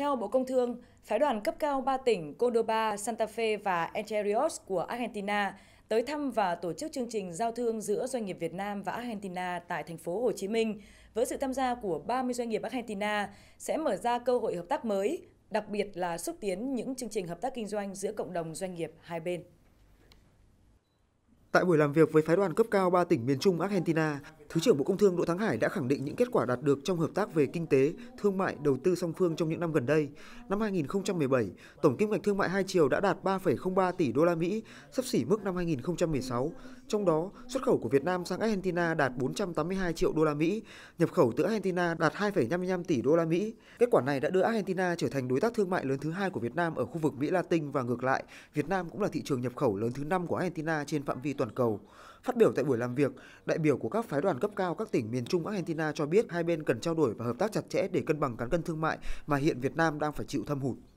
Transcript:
Theo Bộ Công Thương, phái đoàn cấp cao ba tỉnh Cordoba, Santa Fe và Entre của Argentina tới thăm và tổ chức chương trình giao thương giữa doanh nghiệp Việt Nam và Argentina tại thành phố Hồ Chí Minh với sự tham gia của 30 doanh nghiệp Argentina sẽ mở ra cơ hội hợp tác mới, đặc biệt là xúc tiến những chương trình hợp tác kinh doanh giữa cộng đồng doanh nghiệp hai bên. Tại buổi làm việc với phái đoàn cấp cao ba tỉnh miền Trung Argentina, Thứ trưởng Bộ Công Thương Đỗ Thắng Hải đã khẳng định những kết quả đạt được trong hợp tác về kinh tế, thương mại, đầu tư song phương trong những năm gần đây. Năm 2017, tổng kim ngạch thương mại hai chiều đã đạt 3,03 tỷ đô la Mỹ, sắp xỉ mức năm 2016. Trong đó, xuất khẩu của Việt Nam sang Argentina đạt 482 triệu đô la Mỹ, nhập khẩu từ Argentina đạt 2,55 tỷ đô la Mỹ. Kết quả này đã đưa Argentina trở thành đối tác thương mại lớn thứ hai của Việt Nam ở khu vực Mỹ Latin và ngược lại, Việt Nam cũng là thị trường nhập khẩu lớn thứ năm của Argentina trên phạm vi toàn cầu. Phát biểu tại buổi làm việc, đại biểu của các phái đoàn cấp cao các tỉnh miền Trung Argentina cho biết hai bên cần trao đổi và hợp tác chặt chẽ để cân bằng cán cân thương mại mà hiện Việt Nam đang phải chịu thâm hụt.